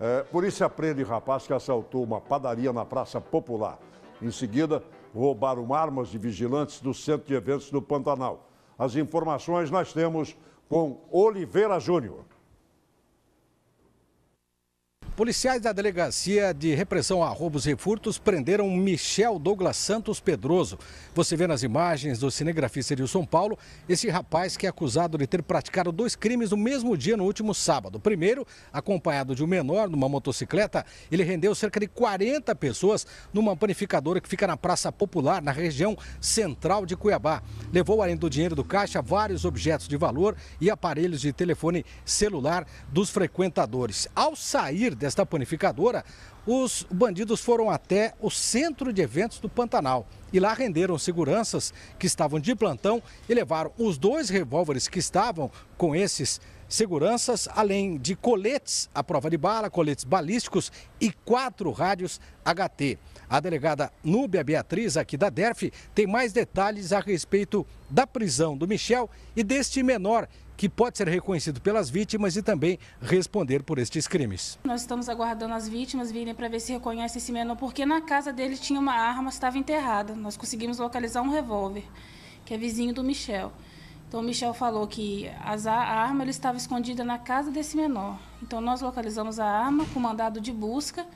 É, isso aprende rapaz que assaltou uma padaria na Praça Popular. Em seguida, roubaram armas de vigilantes do Centro de Eventos do Pantanal. As informações nós temos com Oliveira Júnior. Policiais da Delegacia de Repressão a Roubos e Furtos prenderam Michel Douglas Santos Pedroso. Você vê nas imagens do cinegrafista de São Paulo esse rapaz que é acusado de ter praticado dois crimes no mesmo dia no último sábado. Primeiro, acompanhado de um menor numa motocicleta, ele rendeu cerca de 40 pessoas numa panificadora que fica na Praça Popular, na região central de Cuiabá. Levou, além do dinheiro do caixa, vários objetos de valor e aparelhos de telefone celular dos frequentadores. Ao sair dessa desta panificadora, os bandidos foram até o centro de eventos do Pantanal e lá renderam seguranças que estavam de plantão e levaram os dois revólveres que estavam com esses seguranças, além de coletes à prova de bala, coletes balísticos e quatro rádios HT. A delegada Núbia Beatriz, aqui da DERF, tem mais detalhes a respeito da prisão do Michel e deste menor que pode ser reconhecido pelas vítimas e também responder por estes crimes. Nós estamos aguardando as vítimas virem para ver se reconhecem esse menor, porque na casa dele tinha uma arma, estava enterrada. Nós conseguimos localizar um revólver, que é vizinho do Michel. Então, Michel falou que a arma ele estava escondida na casa desse menor. Então, nós localizamos a arma com mandado de busca,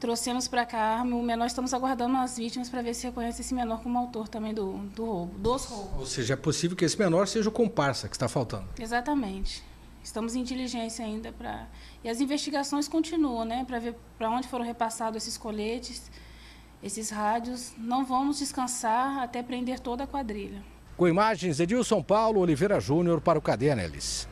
trouxemos para cá a arma. O menor, estamos aguardando as vítimas para ver se reconhece esse menor como autor também do, do roubo, dos roubos. Ou seja, é possível que esse menor seja o comparsa que está faltando. Exatamente. Estamos em diligência ainda para. E as investigações continuam, né? Para ver para onde foram repassados esses coletes, esses rádios. Não vamos descansar até prender toda a quadrilha. Com imagens de Edilson Paulo Oliveira Júnior para o Cadê Neles.